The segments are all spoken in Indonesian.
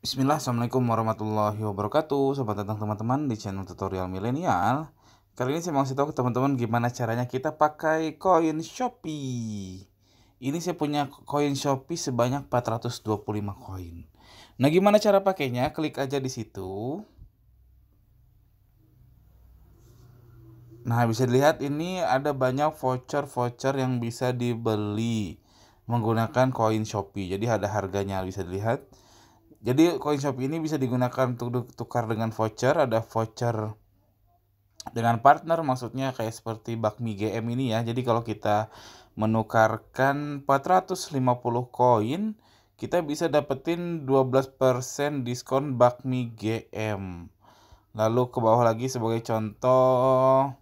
Bismillah, Assalamualaikum warahmatullahi wabarakatuh Selamat datang teman-teman di channel tutorial milenial Kali ini saya mau kasih tahu ke teman-teman gimana caranya kita pakai koin Shopee Ini saya punya koin Shopee sebanyak 425 koin Nah gimana cara pakainya? Klik aja di situ Nah bisa dilihat ini ada banyak voucher-voucher yang bisa dibeli Menggunakan koin Shopee Jadi ada harganya bisa dilihat jadi coin shop ini bisa digunakan untuk tukar dengan voucher ada voucher dengan partner maksudnya kayak seperti bakmi GM ini ya jadi kalau kita menukarkan 450 koin kita bisa dapetin 12% diskon bakmi GM lalu ke bawah lagi sebagai contoh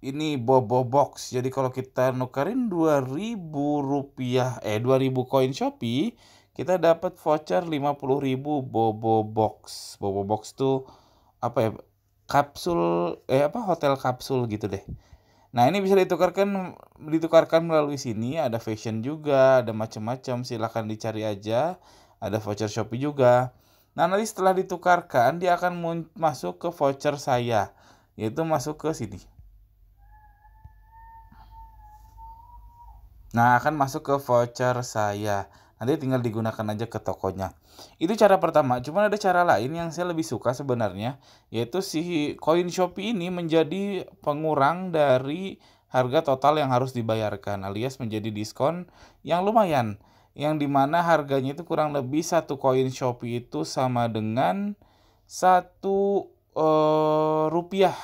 ini bobo box jadi kalau kita nukarin 2000 rupiah eh 2000 koin Shopee kita dapat voucher 50.000 Bobo Box. Bobo Box tuh apa ya? Kapsul eh apa hotel kapsul gitu deh. Nah, ini bisa ditukarkan ditukarkan melalui sini, ada fashion juga, ada macam-macam, silahkan dicari aja. Ada voucher Shopee juga. Nah, nanti setelah ditukarkan dia akan masuk ke voucher saya, yaitu masuk ke sini. Nah, akan masuk ke voucher saya. Nanti tinggal digunakan aja ke tokonya. Itu cara pertama. Cuman ada cara lain yang saya lebih suka sebenarnya, yaitu si koin Shopee ini menjadi pengurang dari harga total yang harus dibayarkan alias menjadi diskon yang lumayan. Yang dimana harganya itu kurang lebih satu koin Shopee itu sama dengan satu uh, rupiah.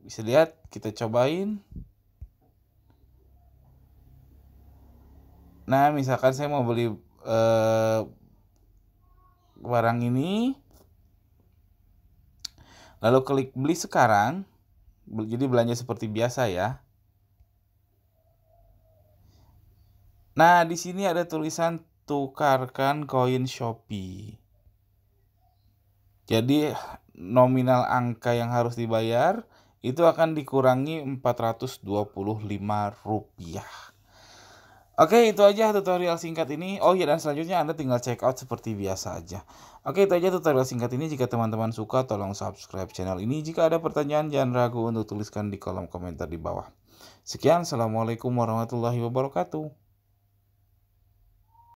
Bisa lihat kita cobain. nah misalkan saya mau beli eh, barang ini lalu klik beli sekarang jadi belanja seperti biasa ya nah di sini ada tulisan tukarkan koin Shopee jadi nominal angka yang harus dibayar itu akan dikurangi 425 rupiah. Oke, itu aja tutorial singkat ini. Oh iya, dan selanjutnya Anda tinggal check out seperti biasa aja. Oke, itu aja tutorial singkat ini. Jika teman-teman suka, tolong subscribe channel ini. Jika ada pertanyaan, jangan ragu untuk tuliskan di kolom komentar di bawah. Sekian, Assalamualaikum warahmatullahi wabarakatuh.